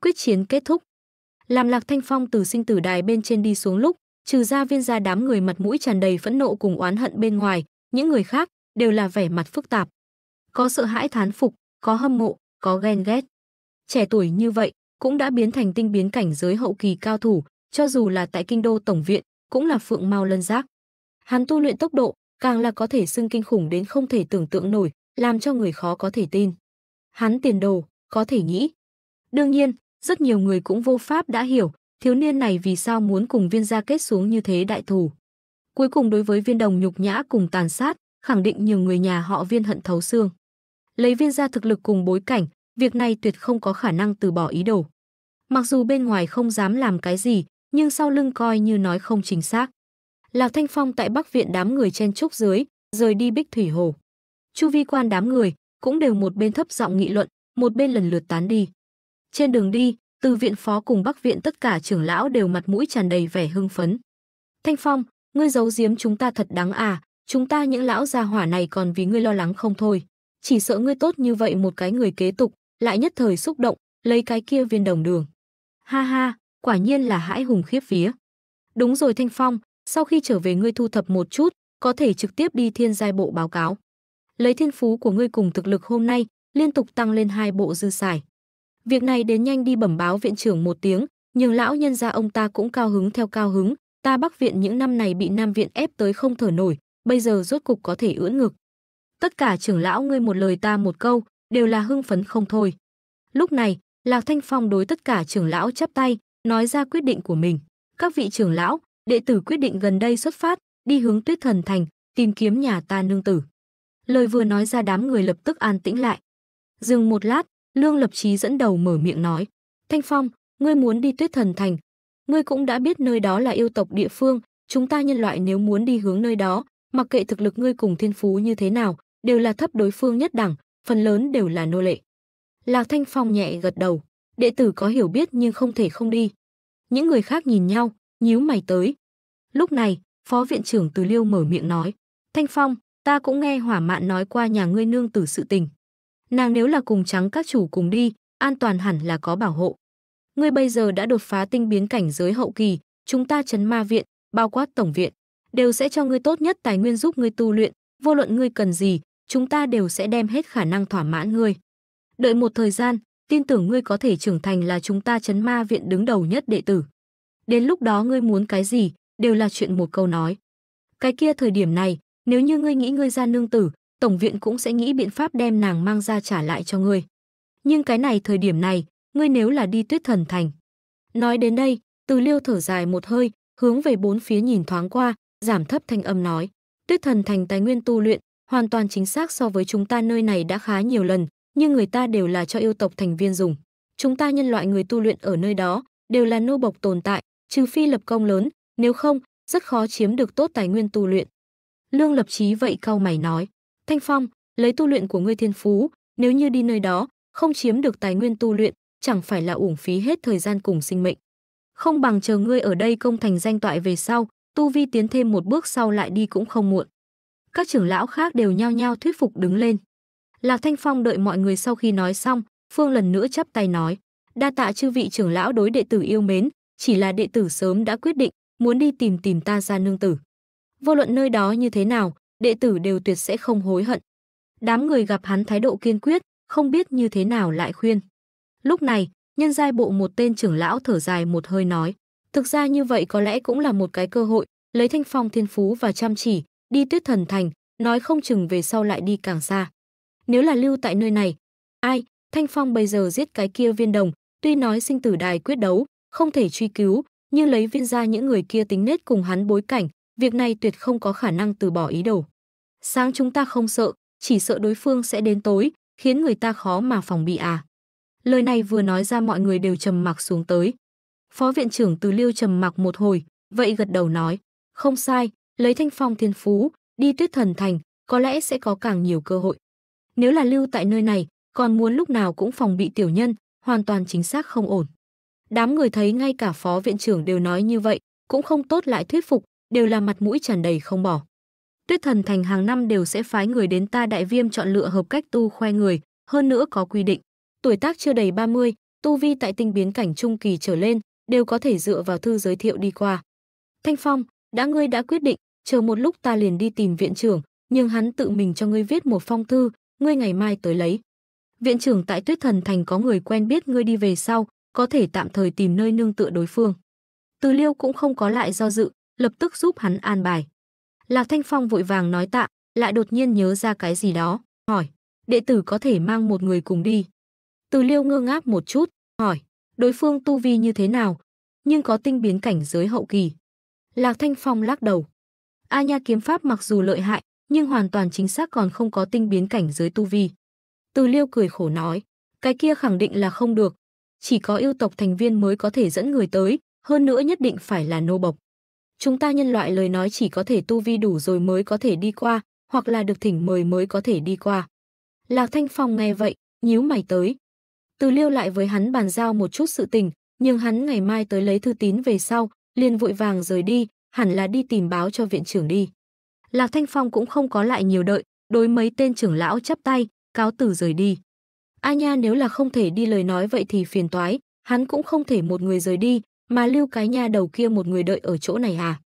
quyết chiến kết thúc. Làm Lạc Thanh Phong từ sinh tử đài bên trên đi xuống lúc, trừ ra viên gia đám người mặt mũi tràn đầy phẫn nộ cùng oán hận bên ngoài, những người khác đều là vẻ mặt phức tạp. Có sợ hãi thán phục, có hâm mộ, có ghen ghét. Trẻ tuổi như vậy cũng đã biến thành tinh biến cảnh giới hậu kỳ cao thủ, cho dù là tại kinh đô tổng viện, cũng là phượng mau lân giác. Hắn tu luyện tốc độ, càng là có thể xưng kinh khủng đến không thể tưởng tượng nổi, làm cho người khó có thể tin. Hắn tiền đồ, có thể nghĩ. Đương nhiên, rất nhiều người cũng vô pháp đã hiểu, thiếu niên này vì sao muốn cùng viên gia kết xuống như thế đại thủ Cuối cùng đối với viên đồng nhục nhã cùng tàn sát, khẳng định nhiều người nhà họ viên hận thấu xương. Lấy viên gia thực lực cùng bối cảnh, việc này tuyệt không có khả năng từ bỏ ý đồ. Mặc dù bên ngoài không dám làm cái gì, nhưng sau lưng coi như nói không chính xác. Lạc Thanh Phong tại Bắc Viện đám người chen trúc dưới, rời đi Bích Thủy Hồ. Chu vi quan đám người cũng đều một bên thấp giọng nghị luận, một bên lần lượt tán đi. Trên đường đi, từ viện phó cùng Bắc viện tất cả trưởng lão đều mặt mũi tràn đầy vẻ hưng phấn. Thanh Phong, ngươi giấu giếm chúng ta thật đáng à, chúng ta những lão gia hỏa này còn vì ngươi lo lắng không thôi. Chỉ sợ ngươi tốt như vậy một cái người kế tục, lại nhất thời xúc động, lấy cái kia viên đồng đường. Ha ha, quả nhiên là hãi hùng khiếp vía. Đúng rồi Thanh Phong, sau khi trở về ngươi thu thập một chút, có thể trực tiếp đi thiên giai bộ báo cáo. Lấy thiên phú của ngươi cùng thực lực hôm nay, liên tục tăng lên hai bộ dư xài. Việc này đến nhanh đi bẩm báo viện trưởng một tiếng, nhưng lão nhân gia ông ta cũng cao hứng theo cao hứng, ta Bắc viện những năm này bị Nam viện ép tới không thở nổi, bây giờ rốt cục có thể ưỡn ngực. Tất cả trưởng lão ngươi một lời ta một câu, đều là hưng phấn không thôi. Lúc này, Lạc Thanh Phong đối tất cả trưởng lão chắp tay, nói ra quyết định của mình. Các vị trưởng lão, đệ tử quyết định gần đây xuất phát, đi hướng Tuyết Thần Thành, tìm kiếm nhà ta nương tử. Lời vừa nói ra đám người lập tức an tĩnh lại. Dừng một lát, Lương Lập Trí dẫn đầu mở miệng nói. Thanh Phong, ngươi muốn đi tuyết thần thành. Ngươi cũng đã biết nơi đó là yêu tộc địa phương, chúng ta nhân loại nếu muốn đi hướng nơi đó, mặc kệ thực lực ngươi cùng thiên phú như thế nào, đều là thấp đối phương nhất đẳng, phần lớn đều là nô lệ. Lạc Thanh Phong nhẹ gật đầu, đệ tử có hiểu biết nhưng không thể không đi. Những người khác nhìn nhau, nhíu mày tới. Lúc này, Phó Viện trưởng Từ Liêu mở miệng nói, Thanh Phong, ta cũng nghe hỏa mạn nói qua nhà ngươi nương tử sự tình. Nàng nếu là cùng trắng các chủ cùng đi, an toàn hẳn là có bảo hộ. Ngươi bây giờ đã đột phá tinh biến cảnh giới hậu kỳ, chúng ta chấn ma viện, bao quát tổng viện, đều sẽ cho ngươi tốt nhất tài nguyên giúp ngươi tu luyện, vô luận ngươi cần gì, chúng ta đều sẽ đem hết khả năng thỏa mãn ngươi. Đợi một thời gian, tin tưởng ngươi có thể trưởng thành là chúng ta chấn ma viện đứng đầu nhất đệ tử. Đến lúc đó ngươi muốn cái gì, đều là chuyện một câu nói. Cái kia thời điểm này, nếu như ngươi nghĩ ngươi ra nương tử, Tổng viện cũng sẽ nghĩ biện pháp đem nàng mang ra trả lại cho ngươi. Nhưng cái này thời điểm này, ngươi nếu là đi tuyết thần thành. Nói đến đây, từ liêu thở dài một hơi, hướng về bốn phía nhìn thoáng qua, giảm thấp thanh âm nói. Tuyết thần thành tài nguyên tu luyện, hoàn toàn chính xác so với chúng ta nơi này đã khá nhiều lần, nhưng người ta đều là cho yêu tộc thành viên dùng. Chúng ta nhân loại người tu luyện ở nơi đó đều là nô bộc tồn tại, trừ phi lập công lớn, nếu không, rất khó chiếm được tốt tài nguyên tu luyện. Lương Lập Chí vậy cau mày nói. Thanh Phong, lấy tu luyện của ngươi thiên phú, nếu như đi nơi đó, không chiếm được tài nguyên tu luyện, chẳng phải là uổng phí hết thời gian cùng sinh mệnh. Không bằng chờ ngươi ở đây công thành danh toại về sau, tu vi tiến thêm một bước sau lại đi cũng không muộn. Các trưởng lão khác đều nhao nhao thuyết phục đứng lên. Lạc Thanh Phong đợi mọi người sau khi nói xong, Phương lần nữa chắp tay nói, đa tạ chư vị trưởng lão đối đệ tử yêu mến, chỉ là đệ tử sớm đã quyết định, muốn đi tìm tìm ta ra nương tử. Vô luận nơi đó như thế nào, đệ tử đều tuyệt sẽ không hối hận. Đám người gặp hắn thái độ kiên quyết, không biết như thế nào lại khuyên. Lúc này, nhân giai bộ một tên trưởng lão thở dài một hơi nói, thực ra như vậy có lẽ cũng là một cái cơ hội, lấy thanh phong thiên phú và chăm chỉ, đi tuyết thần thành, nói không chừng về sau lại đi càng xa. Nếu là lưu tại nơi này, ai, thanh phong bây giờ giết cái kia viên đồng, tuy nói sinh tử đài quyết đấu, không thể truy cứu, nhưng lấy viên ra những người kia tính nết cùng hắn bối cảnh, việc này tuyệt không có khả năng từ bỏ ý đồ. Sáng chúng ta không sợ, chỉ sợ đối phương sẽ đến tối, khiến người ta khó mà phòng bị à. Lời này vừa nói ra mọi người đều trầm mặc xuống tới. Phó viện trưởng Từ Liêu trầm mặc một hồi, vậy gật đầu nói, không sai, lấy thanh phong thiên phú, đi tuyết thần thành, có lẽ sẽ có càng nhiều cơ hội. Nếu là lưu tại nơi này, còn muốn lúc nào cũng phòng bị tiểu nhân, hoàn toàn chính xác không ổn. Đám người thấy ngay cả phó viện trưởng đều nói như vậy, cũng không tốt lại thuyết phục, đều là mặt mũi tràn đầy không bỏ. Tuyết thần thành hàng năm đều sẽ phái người đến ta đại viêm chọn lựa hợp cách tu khoe người, hơn nữa có quy định. Tuổi tác chưa đầy 30, tu vi tại tinh biến cảnh trung kỳ trở lên, đều có thể dựa vào thư giới thiệu đi qua. Thanh Phong, đã ngươi đã quyết định, chờ một lúc ta liền đi tìm viện trưởng, nhưng hắn tự mình cho ngươi viết một phong thư, ngươi ngày mai tới lấy. Viện trưởng tại Tuyết Thần Thành có người quen biết ngươi đi về sau, có thể tạm thời tìm nơi nương tựa đối phương. Từ Liêu cũng không có lại do dự, lập tức giúp hắn an bài. Lạc Thanh Phong vội vàng nói tạ, lại đột nhiên nhớ ra cái gì đó, hỏi, đệ tử có thể mang một người cùng đi. Từ liêu ngơ ngác một chút, hỏi, đối phương tu vi như thế nào, nhưng có tinh biến cảnh giới hậu kỳ. Lạc Thanh Phong lắc đầu. A Nha kiếm pháp mặc dù lợi hại, nhưng hoàn toàn chính xác còn không có tinh biến cảnh giới tu vi. Từ liêu cười khổ nói, cái kia khẳng định là không được. Chỉ có yêu tộc thành viên mới có thể dẫn người tới, hơn nữa nhất định phải là nô bộc chúng ta nhân loại lời nói chỉ có thể tu vi đủ rồi mới có thể đi qua, hoặc là được thỉnh mời mới có thể đi qua. Lạc Thanh Phong nghe vậy, nhíu mày tới. Từ Liêu lại với hắn bàn giao một chút sự tình, nhưng hắn ngày mai tới lấy thư tín về sau, liền vội vàng rời đi, hẳn là đi tìm báo cho viện trưởng đi. Lạc Thanh Phong cũng không có lại nhiều đợi, đối mấy tên trưởng lão chắp tay, cáo từ rời đi. A Nha nếu là không thể đi lời nói vậy thì phiền toái, hắn cũng không thể một người rời đi, mà lưu cái nha đầu kia một người đợi ở chỗ này à?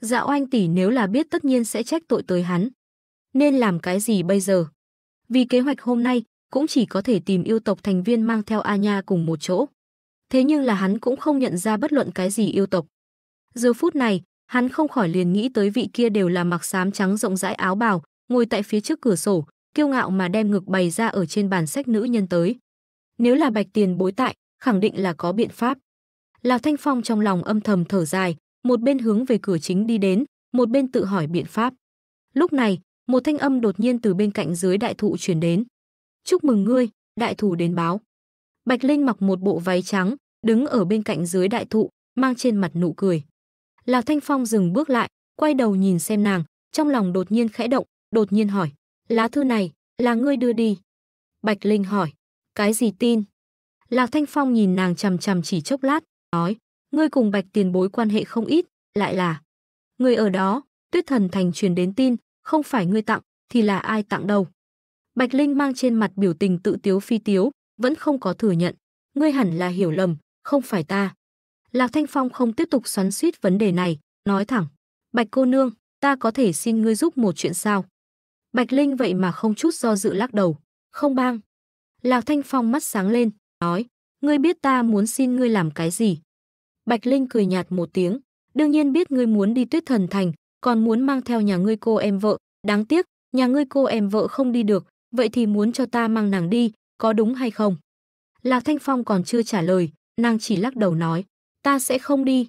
Dạ oanh tỷ nếu là biết tất nhiên sẽ trách tội tới hắn. Nên làm cái gì bây giờ? Vì kế hoạch hôm nay cũng chỉ có thể tìm yêu tộc thành viên mang theo A Nha cùng một chỗ. Thế nhưng là hắn cũng không nhận ra bất luận cái gì yêu tộc. Giờ phút này, hắn không khỏi liền nghĩ tới vị kia đều là mặc xám trắng rộng rãi áo bào, ngồi tại phía trước cửa sổ, kiêu ngạo mà đem ngực bày ra ở trên bàn sách nữ nhân tới. Nếu là bạch tiền bối tại, khẳng định là có biện pháp. Lào Thanh Phong trong lòng âm thầm thở dài, một bên hướng về cửa chính đi đến, một bên tự hỏi biện pháp. Lúc này, một thanh âm đột nhiên từ bên cạnh dưới đại thụ truyền đến. "Chúc mừng ngươi, đại thủ đến báo." Bạch Linh mặc một bộ váy trắng, đứng ở bên cạnh dưới đại thụ, mang trên mặt nụ cười. Lào Thanh Phong dừng bước lại, quay đầu nhìn xem nàng, trong lòng đột nhiên khẽ động, đột nhiên hỏi, "Lá thư này là ngươi đưa đi?" Bạch Linh hỏi, "Cái gì tin?" Lào Thanh Phong nhìn nàng chằm chằm chỉ chốc lát, nói, ngươi cùng bạch tiền bối quan hệ không ít, lại là. Người ở đó, tuyết thần thành truyền đến tin, không phải ngươi tặng, thì là ai tặng đâu. Bạch Linh mang trên mặt biểu tình tự tiếu phi tiếu, vẫn không có thừa nhận. Ngươi hẳn là hiểu lầm, không phải ta. Lạc Thanh Phong không tiếp tục xoắn suýt vấn đề này, nói thẳng. Bạch cô nương, ta có thể xin ngươi giúp một chuyện sao? Bạch Linh vậy mà không chút do dự lắc đầu. Không bang. Lạc Thanh Phong mắt sáng lên, nói ngươi biết ta muốn xin ngươi làm cái gì. Bạch Linh cười nhạt một tiếng, đương nhiên biết ngươi muốn đi tuyết thần thành, còn muốn mang theo nhà ngươi cô em vợ, đáng tiếc, nhà ngươi cô em vợ không đi được, vậy thì muốn cho ta mang nàng đi, có đúng hay không? Lạc Thanh Phong còn chưa trả lời, nàng chỉ lắc đầu nói, ta sẽ không đi.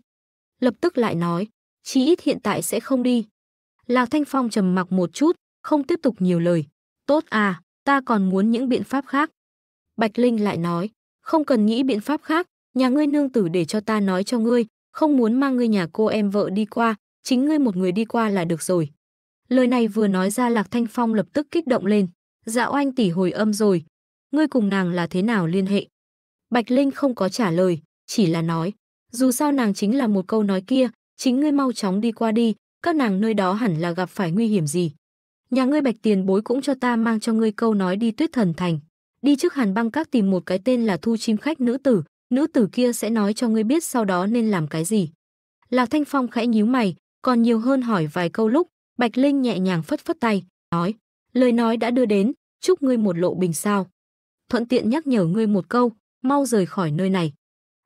Lập tức lại nói, chí ít hiện tại sẽ không đi. Lạc Thanh Phong trầm mặc một chút, không tiếp tục nhiều lời. Tốt à, ta còn muốn những biện pháp khác. Bạch Linh lại nói, không cần nghĩ biện pháp khác, nhà ngươi nương tử để cho ta nói cho ngươi, không muốn mang ngươi nhà cô em vợ đi qua, chính ngươi một người đi qua là được rồi. Lời này vừa nói ra Lạc Thanh Phong lập tức kích động lên, dạo anh tỷ hồi âm rồi, ngươi cùng nàng là thế nào liên hệ? Bạch Linh không có trả lời, chỉ là nói, dù sao nàng chính là một câu nói kia, chính ngươi mau chóng đi qua đi, các nàng nơi đó hẳn là gặp phải nguy hiểm gì. Nhà ngươi bạch tiền bối cũng cho ta mang cho ngươi câu nói đi tuyết thần thành đi trước Hàn Băng Các tìm một cái tên là Thu Chim Khách nữ tử, nữ tử kia sẽ nói cho ngươi biết sau đó nên làm cái gì. Lạc Thanh Phong khẽ nhíu mày, còn nhiều hơn hỏi vài câu lúc, Bạch Linh nhẹ nhàng phất phất tay, nói, lời nói đã đưa đến, chúc ngươi một lộ bình sao. Thuận tiện nhắc nhở ngươi một câu, mau rời khỏi nơi này.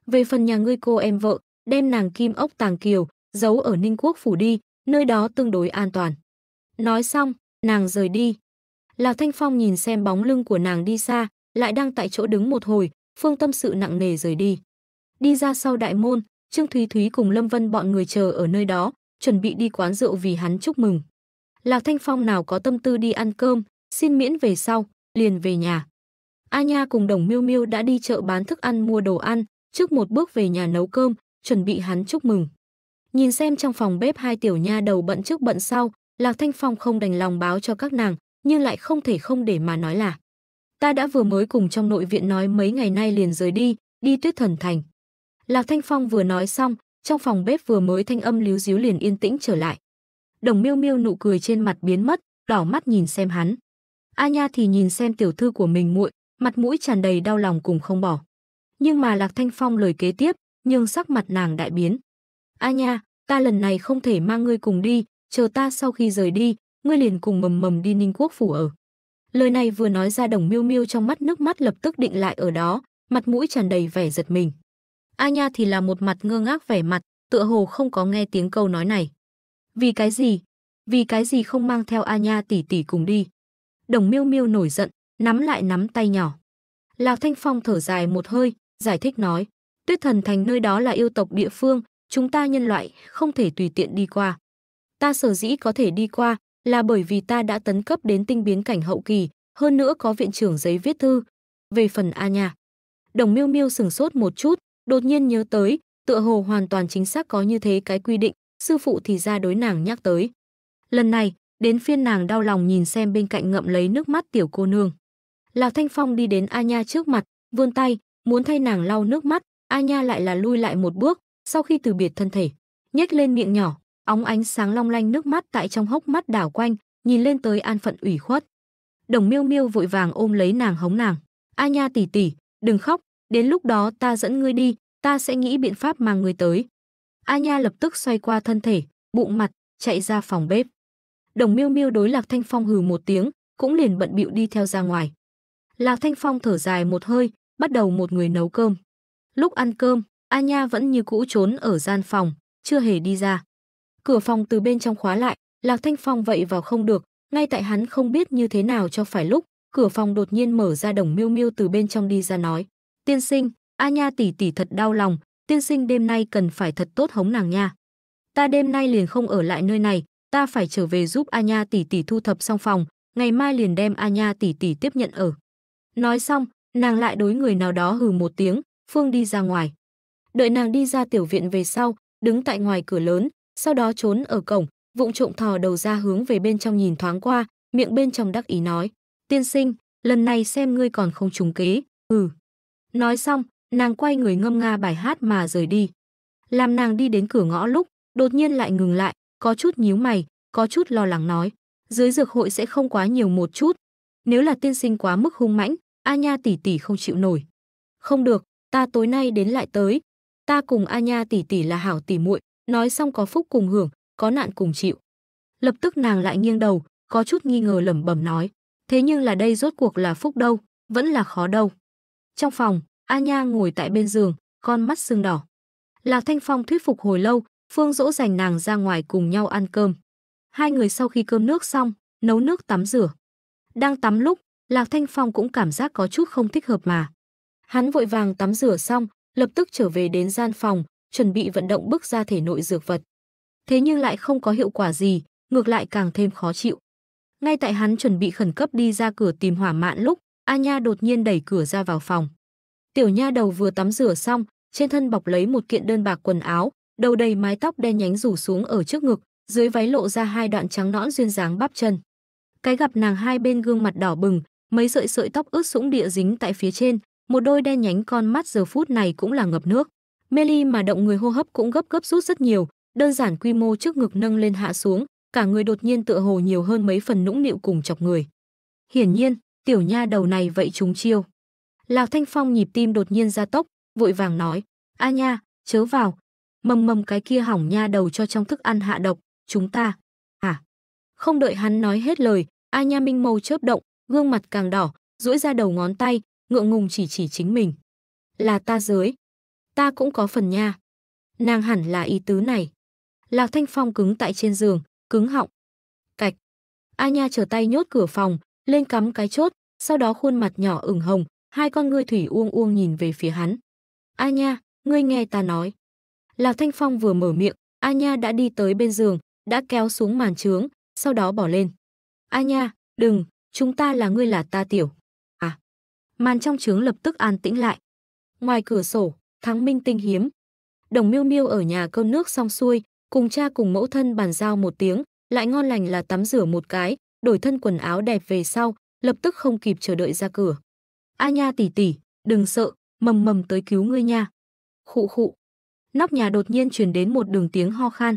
Về phần nhà ngươi cô em vợ, đem nàng Kim Ốc Tàng Kiều, giấu ở Ninh Quốc phủ đi, nơi đó tương đối an toàn. Nói xong, nàng rời đi. Lào Thanh Phong nhìn xem bóng lưng của nàng đi xa, lại đang tại chỗ đứng một hồi, phương tâm sự nặng nề rời đi. Đi ra sau đại môn, Trương Thúy Thúy cùng Lâm Vân bọn người chờ ở nơi đó, chuẩn bị đi quán rượu vì hắn chúc mừng. Lào Thanh Phong nào có tâm tư đi ăn cơm, xin miễn về sau, liền về nhà. A Nha cùng Đồng Miêu Miêu đã đi chợ bán thức ăn mua đồ ăn, trước một bước về nhà nấu cơm, chuẩn bị hắn chúc mừng. Nhìn xem trong phòng bếp hai tiểu nha đầu bận trước bận sau, Lạc Thanh Phong không đành lòng báo cho các nàng, nhưng lại không thể không để mà nói là ta đã vừa mới cùng trong nội viện nói mấy ngày nay liền rời đi, đi tuyết thần thành. Lạc Thanh Phong vừa nói xong, trong phòng bếp vừa mới thanh âm líu díu liền yên tĩnh trở lại. Đồng miêu miêu nụ cười trên mặt biến mất, đỏ mắt nhìn xem hắn. A Nha thì nhìn xem tiểu thư của mình muội, mặt mũi tràn đầy đau lòng cùng không bỏ. Nhưng mà Lạc Thanh Phong lời kế tiếp, nhưng sắc mặt nàng đại biến. A Nha, ta lần này không thể mang ngươi cùng đi, chờ ta sau khi rời đi, ngươi liền cùng mầm mầm đi ninh quốc phủ ở lời này vừa nói ra đồng miêu miêu trong mắt nước mắt lập tức định lại ở đó mặt mũi tràn đầy vẻ giật mình a nha thì là một mặt ngơ ngác vẻ mặt tựa hồ không có nghe tiếng câu nói này vì cái gì vì cái gì không mang theo a nha tỷ tỷ cùng đi đồng miêu miêu nổi giận nắm lại nắm tay nhỏ Lào Thanh Phong thở dài một hơi, giải thích nói, Tuyết Thần Thành nơi đó là yêu tộc địa phương, chúng ta nhân loại không thể tùy tiện đi qua. Ta sở dĩ có thể đi qua, là bởi vì ta đã tấn cấp đến tinh biến cảnh hậu kỳ, hơn nữa có viện trưởng giấy viết thư. Về phần A nha đồng miêu miêu sừng sốt một chút, đột nhiên nhớ tới, tựa hồ hoàn toàn chính xác có như thế cái quy định, sư phụ thì ra đối nàng nhắc tới. Lần này, đến phiên nàng đau lòng nhìn xem bên cạnh ngậm lấy nước mắt tiểu cô nương. Lào Thanh Phong đi đến A Nha trước mặt, vươn tay, muốn thay nàng lau nước mắt, A Nha lại là lui lại một bước, sau khi từ biệt thân thể, nhếch lên miệng nhỏ, óng ánh sáng long lanh nước mắt tại trong hốc mắt đảo quanh, nhìn lên tới an phận ủy khuất. Đồng Miêu Miêu vội vàng ôm lấy nàng hống nàng, "A nha tỷ tỷ, đừng khóc, đến lúc đó ta dẫn ngươi đi, ta sẽ nghĩ biện pháp mang ngươi tới." A nha lập tức xoay qua thân thể, bụng mặt, chạy ra phòng bếp. Đồng Miêu Miêu đối Lạc Thanh Phong hừ một tiếng, cũng liền bận bịu đi theo ra ngoài. Lạc Thanh Phong thở dài một hơi, bắt đầu một người nấu cơm. Lúc ăn cơm, A Nha vẫn như cũ trốn ở gian phòng, chưa hề đi ra. Cửa phòng từ bên trong khóa lại, Lạc Thanh Phong vậy vào không được, ngay tại hắn không biết như thế nào cho phải lúc, cửa phòng đột nhiên mở ra Đồng Miêu Miêu từ bên trong đi ra nói: "Tiên sinh, A Nha tỷ tỷ thật đau lòng, tiên sinh đêm nay cần phải thật tốt hống nàng nha. Ta đêm nay liền không ở lại nơi này, ta phải trở về giúp A Nha tỷ tỷ thu thập xong phòng, ngày mai liền đem A Nha tỷ tỷ tiếp nhận ở." Nói xong, nàng lại đối người nào đó hừ một tiếng, Phương đi ra ngoài. Đợi nàng đi ra tiểu viện về sau, đứng tại ngoài cửa lớn, sau đó trốn ở cổng, vụng trộm thò đầu ra hướng về bên trong nhìn thoáng qua, miệng bên trong đắc ý nói: "Tiên sinh, lần này xem ngươi còn không trúng kế." Ừ. Nói xong, nàng quay người ngâm nga bài hát mà rời đi. Làm nàng đi đến cửa ngõ lúc, đột nhiên lại ngừng lại, có chút nhíu mày, có chút lo lắng nói: "Dưới dược hội sẽ không quá nhiều một chút, nếu là tiên sinh quá mức hung mãnh, A Nha tỷ tỷ không chịu nổi." "Không được, ta tối nay đến lại tới." ta cùng A Nha tỷ tỷ là hảo tỷ muội, Nói xong có phúc cùng hưởng, có nạn cùng chịu. Lập tức nàng lại nghiêng đầu, có chút nghi ngờ lẩm bẩm nói. Thế nhưng là đây rốt cuộc là phúc đâu, vẫn là khó đâu. Trong phòng, A Nha ngồi tại bên giường, con mắt sưng đỏ. Lạc Thanh Phong thuyết phục hồi lâu, Phương dỗ dành nàng ra ngoài cùng nhau ăn cơm. Hai người sau khi cơm nước xong, nấu nước tắm rửa. Đang tắm lúc, Lạc Thanh Phong cũng cảm giác có chút không thích hợp mà. Hắn vội vàng tắm rửa xong, lập tức trở về đến gian phòng, chuẩn bị vận động bước ra thể nội dược vật. Thế nhưng lại không có hiệu quả gì, ngược lại càng thêm khó chịu. Ngay tại hắn chuẩn bị khẩn cấp đi ra cửa tìm hỏa mạn lúc, A Nha đột nhiên đẩy cửa ra vào phòng. Tiểu Nha đầu vừa tắm rửa xong, trên thân bọc lấy một kiện đơn bạc quần áo, đầu đầy mái tóc đen nhánh rủ xuống ở trước ngực, dưới váy lộ ra hai đoạn trắng nõn duyên dáng bắp chân. Cái gặp nàng hai bên gương mặt đỏ bừng, mấy sợi sợi tóc ướt sũng địa dính tại phía trên, một đôi đen nhánh con mắt giờ phút này cũng là ngập nước. Meli mà động người hô hấp cũng gấp gấp rút rất nhiều, đơn giản quy mô trước ngực nâng lên hạ xuống, cả người đột nhiên tựa hồ nhiều hơn mấy phần nũng nịu cùng chọc người. Hiển nhiên, tiểu nha đầu này vậy chúng chiêu. Lào Thanh Phong nhịp tim đột nhiên gia tốc, vội vàng nói: "A nha, chớ vào, mầm mầm cái kia hỏng nha đầu cho trong thức ăn hạ độc, chúng ta." À. Không đợi hắn nói hết lời, A Nha Minh Mâu chớp động, gương mặt càng đỏ, duỗi ra đầu ngón tay, ngượng ngùng chỉ chỉ chính mình. "Là ta dưới, ta cũng có phần nha. Nàng hẳn là ý tứ này. Lạc Thanh Phong cứng tại trên giường, cứng họng. Cạch. A Nha trở tay nhốt cửa phòng, lên cắm cái chốt, sau đó khuôn mặt nhỏ ửng hồng, hai con ngươi thủy uông uông nhìn về phía hắn. A Nha, ngươi nghe ta nói. Lạc Thanh Phong vừa mở miệng, A Nha đã đi tới bên giường, đã kéo xuống màn trướng, sau đó bỏ lên. A Nha, đừng, chúng ta là ngươi là ta tiểu. À. Màn trong trướng lập tức an tĩnh lại. Ngoài cửa sổ, tháng minh tinh hiếm. Đồng miêu miêu ở nhà cơm nước xong xuôi, cùng cha cùng mẫu thân bàn giao một tiếng, lại ngon lành là tắm rửa một cái, đổi thân quần áo đẹp về sau, lập tức không kịp chờ đợi ra cửa. A nha tỷ tỷ, đừng sợ, mầm mầm tới cứu ngươi nha. Khụ khụ. Nóc nhà đột nhiên truyền đến một đường tiếng ho khan.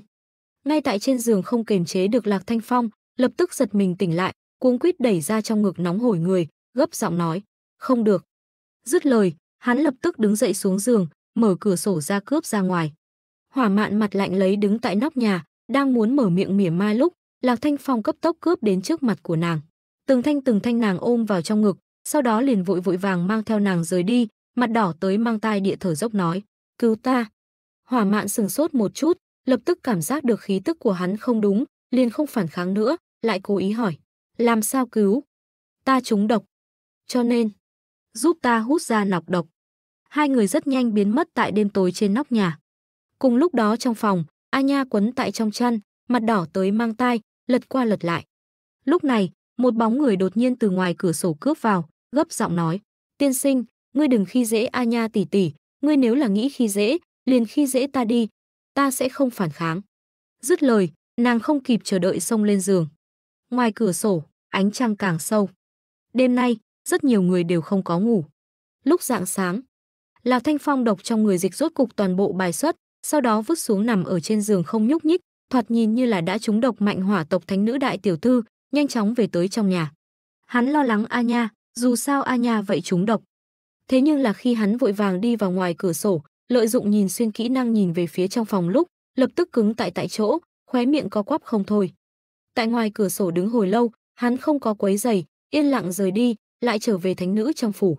Ngay tại trên giường không kềm chế được Lạc Thanh Phong, lập tức giật mình tỉnh lại, cuống quýt đẩy ra trong ngực nóng hổi người, gấp giọng nói, "Không được." Dứt lời, Hắn lập tức đứng dậy xuống giường, mở cửa sổ ra cướp ra ngoài. Hỏa mạn mặt lạnh lấy đứng tại nóc nhà, đang muốn mở miệng mỉa mai lúc, Lạc Thanh Phong cấp tốc cướp đến trước mặt của nàng. Từng thanh từng thanh nàng ôm vào trong ngực, sau đó liền vội vội vàng mang theo nàng rời đi, mặt đỏ tới mang tai địa thở dốc nói, cứu ta. Hỏa mạn sừng sốt một chút, lập tức cảm giác được khí tức của hắn không đúng, liền không phản kháng nữa, lại cố ý hỏi, làm sao cứu? Ta trúng độc. Cho nên, giúp ta hút ra nọc độc. Hai người rất nhanh biến mất tại đêm tối trên nóc nhà. Cùng lúc đó trong phòng, A Nha quấn tại trong chăn, mặt đỏ tới mang tai, lật qua lật lại. Lúc này, một bóng người đột nhiên từ ngoài cửa sổ cướp vào, gấp giọng nói: "Tiên sinh, ngươi đừng khi dễ A Nha tỷ tỷ, ngươi nếu là nghĩ khi dễ, liền khi dễ ta đi, ta sẽ không phản kháng." Dứt lời, nàng không kịp chờ đợi xông lên giường. Ngoài cửa sổ, ánh trăng càng sâu. Đêm nay, rất nhiều người đều không có ngủ. Lúc dạng sáng, Lạc Thanh Phong độc trong người dịch rốt cục toàn bộ bài xuất, sau đó vứt xuống nằm ở trên giường không nhúc nhích, thoạt nhìn như là đã trúng độc mạnh hỏa tộc thánh nữ đại tiểu thư, nhanh chóng về tới trong nhà. Hắn lo lắng A Nha, dù sao A Nha vậy trúng độc. Thế nhưng là khi hắn vội vàng đi vào ngoài cửa sổ, lợi dụng nhìn xuyên kỹ năng nhìn về phía trong phòng lúc, lập tức cứng tại tại chỗ, khóe miệng co quắp không thôi. Tại ngoài cửa sổ đứng hồi lâu, hắn không có quấy giày, yên lặng rời đi, lại trở về thánh nữ trong phủ.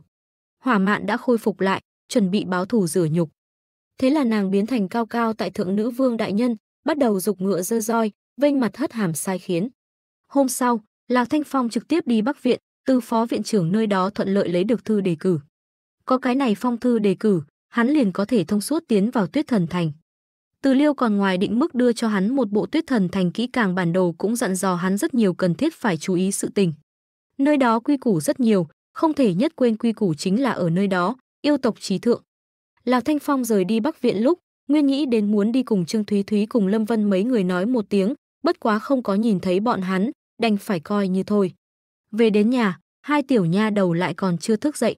Hỏa mạn đã khôi phục lại, chuẩn bị báo thù rửa nhục. Thế là nàng biến thành cao cao tại thượng nữ vương đại nhân, bắt đầu dục ngựa dơ roi, vênh mặt hất hàm sai khiến. Hôm sau, Lạc Thanh Phong trực tiếp đi Bắc Viện, từ phó viện trưởng nơi đó thuận lợi lấy được thư đề cử. Có cái này phong thư đề cử, hắn liền có thể thông suốt tiến vào tuyết thần thành. Từ Liêu còn ngoài định mức đưa cho hắn một bộ tuyết thần thành kỹ càng bản đồ cũng dặn dò hắn rất nhiều cần thiết phải chú ý sự tình. Nơi đó quy củ rất nhiều, không thể nhất quên quy củ chính là ở nơi đó, yêu tộc trí thượng. Lạc Thanh Phong rời đi Bắc Viện lúc, Nguyên nghĩ đến muốn đi cùng Trương Thúy Thúy cùng Lâm Vân mấy người nói một tiếng, bất quá không có nhìn thấy bọn hắn, đành phải coi như thôi. Về đến nhà, hai tiểu nha đầu lại còn chưa thức dậy.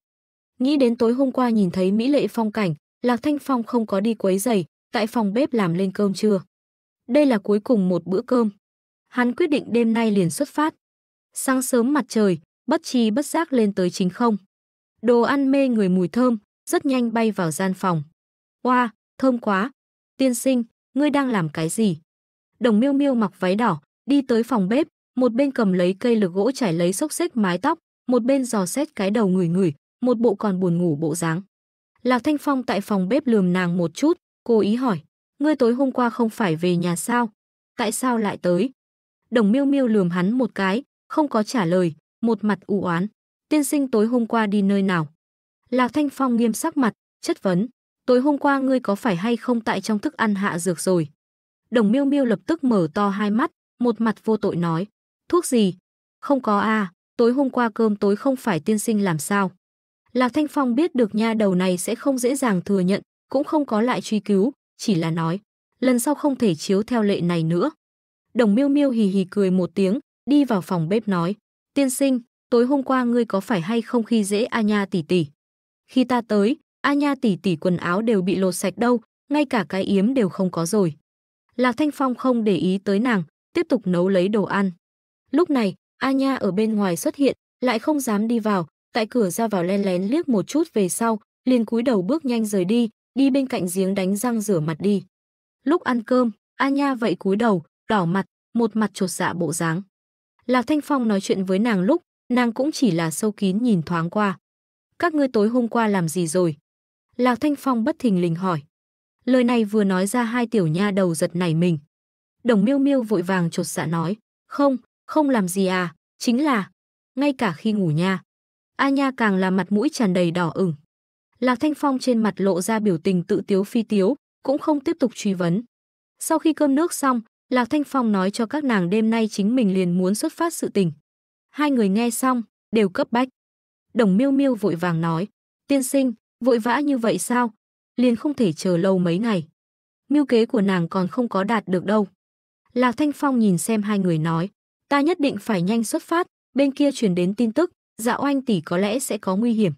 Nghĩ đến tối hôm qua nhìn thấy Mỹ lệ phong cảnh, Lạc Thanh Phong không có đi quấy giày, tại phòng bếp làm lên cơm trưa. Đây là cuối cùng một bữa cơm. Hắn quyết định đêm nay liền xuất phát. Sáng sớm mặt trời, bất chi bất giác lên tới chính không. Đồ ăn mê người mùi thơm, rất nhanh bay vào gian phòng. Oa, wow, thơm quá. Tiên sinh, ngươi đang làm cái gì? Đồng miêu miêu mặc váy đỏ, đi tới phòng bếp, một bên cầm lấy cây lược gỗ trải lấy xốc xếch mái tóc, một bên dò xét cái đầu người người, một bộ còn buồn ngủ bộ dáng. Lạc Thanh Phong tại phòng bếp lườm nàng một chút, cố ý hỏi, ngươi tối hôm qua không phải về nhà sao? Tại sao lại tới? Đồng miêu miêu lườm hắn một cái, không có trả lời, một mặt u oán. Tiên sinh tối hôm qua đi nơi nào? Lạc Thanh Phong nghiêm sắc mặt, chất vấn. Tối hôm qua ngươi có phải hay không tại trong thức ăn hạ dược rồi? Đồng miêu miêu lập tức mở to hai mắt, một mặt vô tội nói. Thuốc gì? Không có a à, tối hôm qua cơm tối không phải tiên sinh làm sao? Lạc Thanh Phong biết được nha đầu này sẽ không dễ dàng thừa nhận, cũng không có lại truy cứu, chỉ là nói. Lần sau không thể chiếu theo lệ này nữa. Đồng miêu miêu hì hì cười một tiếng, đi vào phòng bếp nói, tiên sinh, tối hôm qua ngươi có phải hay không khi dễ A Nha tỷ tỷ? Khi ta tới, A Nha tỷ tỷ quần áo đều bị lột sạch đâu, ngay cả cái yếm đều không có rồi. Lạc Thanh Phong không để ý tới nàng, tiếp tục nấu lấy đồ ăn. Lúc này, A Nha ở bên ngoài xuất hiện, lại không dám đi vào, tại cửa ra vào len lén liếc một chút về sau, liền cúi đầu bước nhanh rời đi, đi bên cạnh giếng đánh răng rửa mặt đi. Lúc ăn cơm, A Nha vậy cúi đầu, đỏ mặt, một mặt chột dạ bộ dáng. Lạc Thanh Phong nói chuyện với nàng lúc, nàng cũng chỉ là sâu kín nhìn thoáng qua. Các ngươi tối hôm qua làm gì rồi? Lạc Thanh Phong bất thình lình hỏi. Lời này vừa nói ra hai tiểu nha đầu giật nảy mình. Đồng miêu miêu vội vàng chột dạ nói. Không, không làm gì à, chính là, ngay cả khi ngủ nha. A nha càng là mặt mũi tràn đầy đỏ ửng. Lạc Thanh Phong trên mặt lộ ra biểu tình tự tiếu phi tiếu, cũng không tiếp tục truy vấn. Sau khi cơm nước xong, Lạc Thanh Phong nói cho các nàng đêm nay chính mình liền muốn xuất phát sự tình. Hai người nghe xong, đều cấp bách. Đồng Miêu Miêu vội vàng nói, tiên sinh, vội vã như vậy sao? Liền không thể chờ lâu mấy ngày. Mưu kế của nàng còn không có đạt được đâu. Lạc Thanh Phong nhìn xem hai người nói, ta nhất định phải nhanh xuất phát, bên kia truyền đến tin tức, dạ oanh tỷ có lẽ sẽ có nguy hiểm.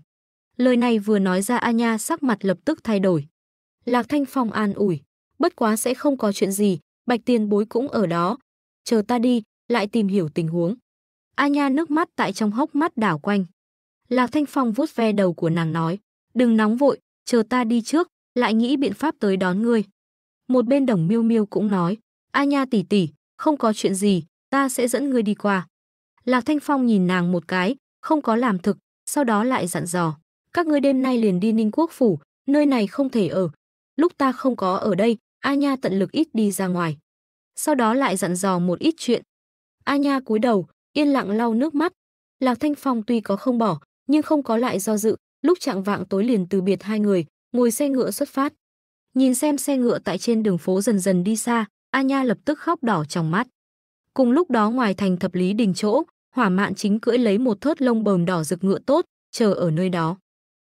Lời này vừa nói ra A Nha sắc mặt lập tức thay đổi. Lạc Thanh Phong an ủi, bất quá sẽ không có chuyện gì, Bạch tiền bối cũng ở đó. Chờ ta đi, lại tìm hiểu tình huống. A Nha nước mắt tại trong hốc mắt đảo quanh. Lạc Thanh Phong vuốt ve đầu của nàng nói, đừng nóng vội, chờ ta đi trước, lại nghĩ biện pháp tới đón ngươi. Một bên đồng miêu miêu cũng nói, A Nha tỷ tỷ, không có chuyện gì, ta sẽ dẫn ngươi đi qua. Lạc Thanh Phong nhìn nàng một cái, không có làm thực, sau đó lại dặn dò. Các ngươi đêm nay liền đi Ninh Quốc Phủ, nơi này không thể ở. Lúc ta không có ở đây, A Nha tận lực ít đi ra ngoài. Sau đó lại dặn dò một ít chuyện. A Nha cúi đầu, yên lặng lau nước mắt. Lạc Thanh Phong tuy có không bỏ, nhưng không có lại do dự, lúc trạng vạng tối liền từ biệt hai người, ngồi xe ngựa xuất phát. Nhìn xem xe ngựa tại trên đường phố dần dần đi xa, A Nha lập tức khóc đỏ trong mắt. Cùng lúc đó ngoài thành thập lý đình chỗ, hỏa mạn chính cưỡi lấy một thớt lông bờm đỏ rực ngựa tốt, chờ ở nơi đó.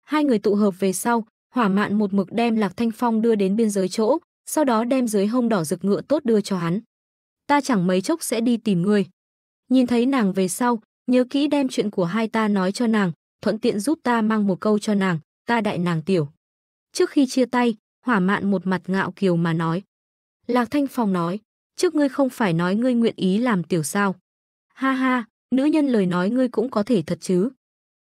Hai người tụ hợp về sau, hỏa mạn một mực đem Lạc Thanh Phong đưa đến biên giới chỗ, sau đó đem dưới hông đỏ rực ngựa tốt đưa cho hắn. Ta chẳng mấy chốc sẽ đi tìm ngươi. Nhìn thấy nàng về sau, nhớ kỹ đem chuyện của hai ta nói cho nàng, thuận tiện giúp ta mang một câu cho nàng, ta đại nàng tiểu. Trước khi chia tay, hỏa mạn một mặt ngạo kiều mà nói. Lạc Thanh Phong nói, trước ngươi không phải nói ngươi nguyện ý làm tiểu sao. Ha ha, nữ nhân lời nói ngươi cũng có thể thật chứ.